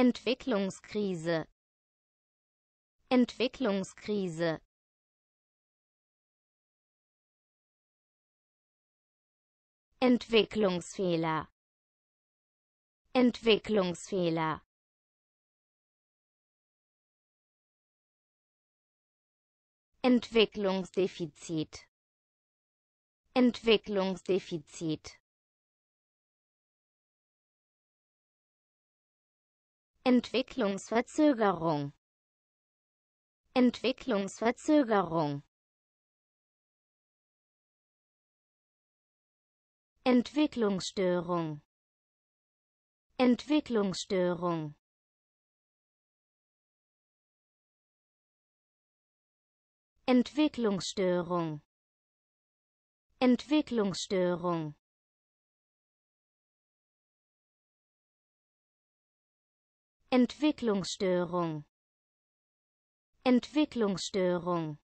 Entwicklungskrise Entwicklungskrise Entwicklungsfehler Entwicklungsfehler Entwicklungsdefizit Entwicklungsdefizit Entwicklungsverzögerung Entwicklungsverzögerung Entwicklungsstörung Entwicklungsstörung Entwicklungsstörung Entwicklungsstörung Entwicklungsstörung Entwicklungsstörung